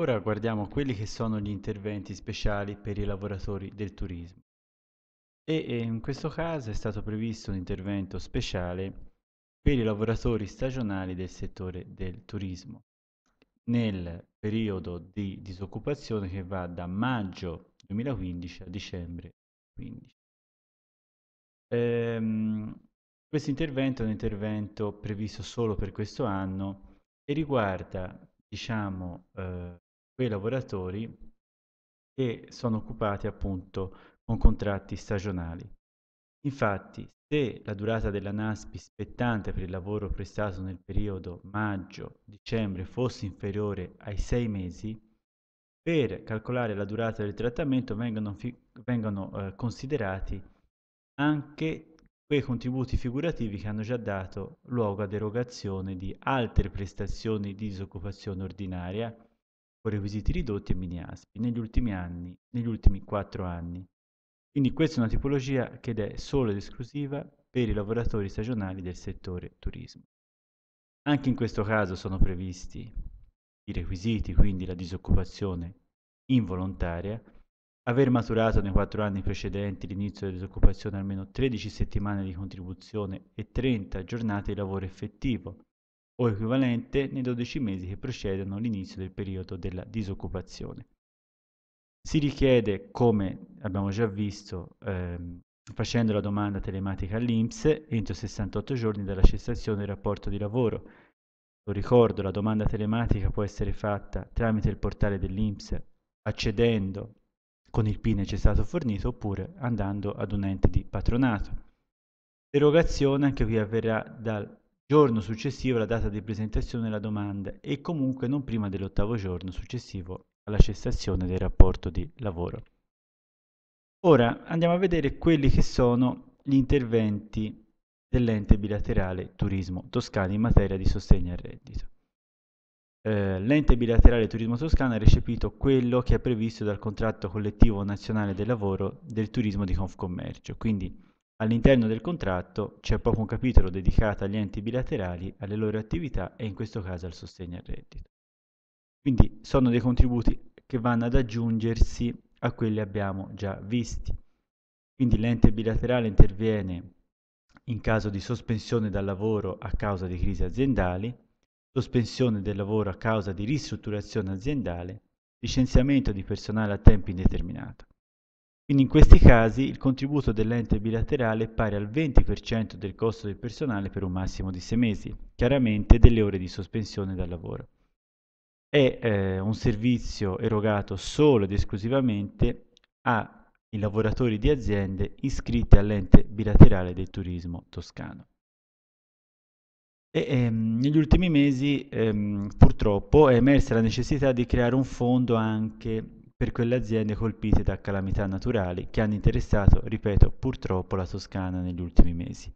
Ora guardiamo quelli che sono gli interventi speciali per i lavoratori del turismo e in questo caso è stato previsto un intervento speciale per i lavoratori stagionali del settore del turismo nel periodo di disoccupazione che va da maggio 2015 a dicembre 2015. Ehm, questo intervento è un intervento previsto solo per questo anno e riguarda diciamo, eh, quei lavoratori che sono occupati appunto con contratti stagionali. Infatti, se la durata della NASPI spettante per il lavoro prestato nel periodo maggio-dicembre fosse inferiore ai sei mesi, per calcolare la durata del trattamento vengono, vengono eh, considerati anche quei contributi figurativi che hanno già dato luogo ad erogazione di altre prestazioni di disoccupazione ordinaria con requisiti ridotti e mini-aspi negli ultimi anni, negli ultimi 4 anni. Quindi questa è una tipologia che è solo ed esclusiva per i lavoratori stagionali del settore turismo. Anche in questo caso sono previsti i requisiti, quindi la disoccupazione involontaria, Aver maturato nei quattro anni precedenti l'inizio della disoccupazione almeno 13 settimane di contribuzione e 30 giornate di lavoro effettivo o equivalente nei 12 mesi che precedono l'inizio del periodo della disoccupazione. Si richiede, come abbiamo già visto, ehm, facendo la domanda telematica all'INPS entro 68 giorni dalla cessazione del rapporto di lavoro. Lo ricordo, la domanda telematica può essere fatta tramite il portale dell'INPS accedendo con il PIN ci è stato fornito oppure andando ad un ente di patronato. L'erogazione anche qui avverrà dal giorno successivo alla data di presentazione della domanda e comunque non prima dell'ottavo giorno successivo alla cessazione del rapporto di lavoro. Ora andiamo a vedere quelli che sono gli interventi dell'ente bilaterale Turismo Toscana in materia di sostegno al reddito eh, l'ente bilaterale Turismo Toscana ha recepito quello che è previsto dal contratto collettivo nazionale del lavoro del turismo di Confcommercio. Quindi all'interno del contratto c'è proprio un capitolo dedicato agli enti bilaterali, alle loro attività e in questo caso al sostegno al reddito. Quindi sono dei contributi che vanno ad aggiungersi a quelli che abbiamo già visti. Quindi l'ente bilaterale interviene in caso di sospensione dal lavoro a causa di crisi aziendali, sospensione del lavoro a causa di ristrutturazione aziendale, licenziamento di personale a tempo indeterminato. Quindi in questi casi il contributo dell'ente bilaterale è pari al 20% del costo del personale per un massimo di 6 mesi, chiaramente delle ore di sospensione dal lavoro. È eh, un servizio erogato solo ed esclusivamente ai lavoratori di aziende iscritti all'ente bilaterale del turismo toscano. E, ehm, negli ultimi mesi ehm, purtroppo è emersa la necessità di creare un fondo anche per quelle aziende colpite da calamità naturali che hanno interessato, ripeto, purtroppo la Toscana negli ultimi mesi.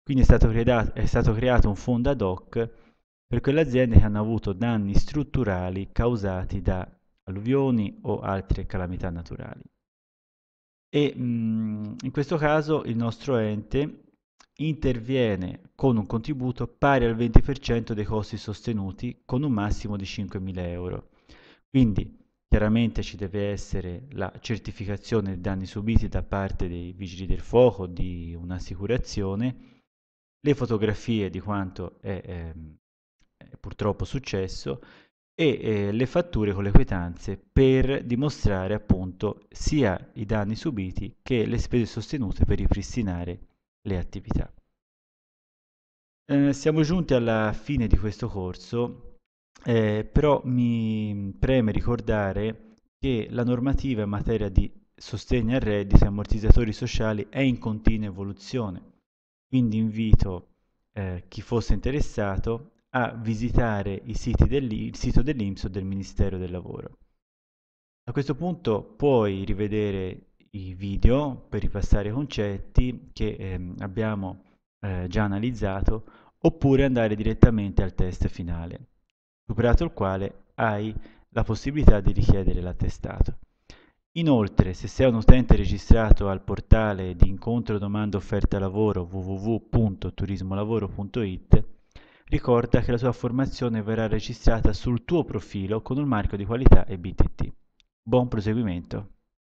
Quindi è stato, creato, è stato creato un fondo ad hoc per quelle aziende che hanno avuto danni strutturali causati da alluvioni o altre calamità naturali. E mh, mm, in questo caso il nostro ente interviene con un contributo pari al 20% dei costi sostenuti con un massimo di 5.000 euro. Quindi chiaramente ci deve essere la certificazione dei danni subiti da parte dei vigili del fuoco, di un'assicurazione, le fotografie di quanto è, è, ehm, è purtroppo successo e eh, le fatture con le quietanze per dimostrare appunto sia i danni subiti che le spese sostenute per ripristinare le attività. Eh, siamo giunti alla fine di questo corso, eh, però mi preme ricordare che la normativa in materia di sostegno al reddito e ammortizzatori sociali è in continua evoluzione. Quindi invito eh, chi fosse interessato a visitare il sito dell'INPS o del Ministero del Lavoro. A questo punto puoi rivedere i video per ripassare i concetti che ehm, abbiamo eh, già analizzato oppure andare direttamente al test finale, superato il quale hai la possibilità di richiedere l'attestato. Inoltre, se sei un utente registrato al portale di incontro domanda offerta lavoro www.turismolavoro.it, ricorda che la tua formazione verrà registrata sul tuo profilo con un marchio di qualità e BTT. Buon proseguimento!